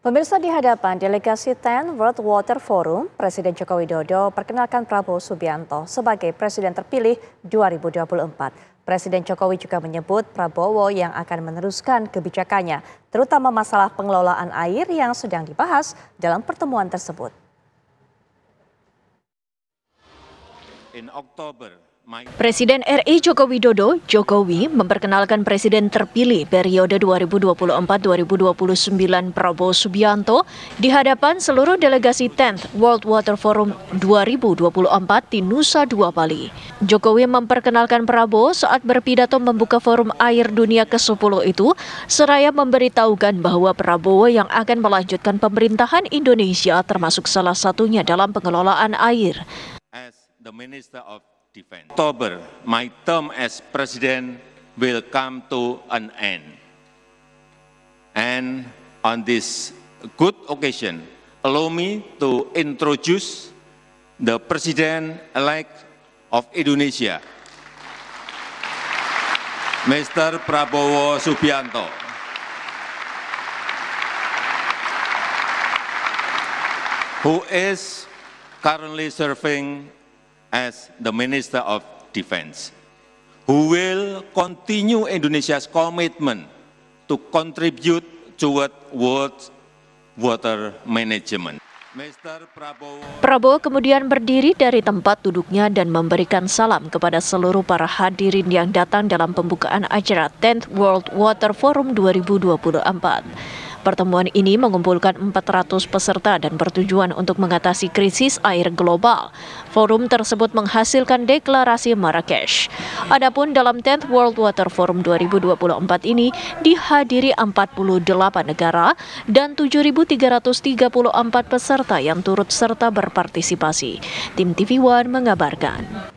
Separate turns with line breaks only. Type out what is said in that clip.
Pemirsa di hadapan delegasi TEN World Water Forum, Presiden Joko Widodo perkenalkan Prabowo Subianto sebagai Presiden terpilih 2024. Presiden Jokowi juga menyebut Prabowo yang akan meneruskan kebijakannya, terutama masalah pengelolaan air yang sedang dibahas dalam pertemuan tersebut.
In October
Presiden RI Joko Widodo, Jokowi,
memperkenalkan Presiden terpilih periode 2024-2029 Prabowo Subianto di hadapan seluruh delegasi 10th World Water Forum 2024 di Nusa Dua Bali. Jokowi memperkenalkan Prabowo saat berpidato membuka forum air dunia ke-10 itu, seraya memberitahukan bahwa Prabowo yang akan melanjutkan pemerintahan Indonesia termasuk salah satunya dalam pengelolaan air.
As the Minister of October, my term as president will come to an end. And on this good occasion, allow me to introduce the President-elect of Indonesia, Mr. Prabowo Subianto. who is currently serving as the Minister of Defense, who will continue Indonesia's commitment to contribute toward world water management.
Prabowo kemudian berdiri dari tempat duduknya dan memberikan salam kepada seluruh para hadirin yang datang dalam pembukaan acara 10th World Water Forum 2024. Pertemuan ini mengumpulkan 400 peserta dan bertujuan untuk mengatasi krisis air global. Forum tersebut menghasilkan deklarasi Marrakesh. Adapun dalam 10th World Water Forum 2024 ini dihadiri 48 negara dan 7.334 peserta yang turut serta berpartisipasi. Tim TV One mengabarkan.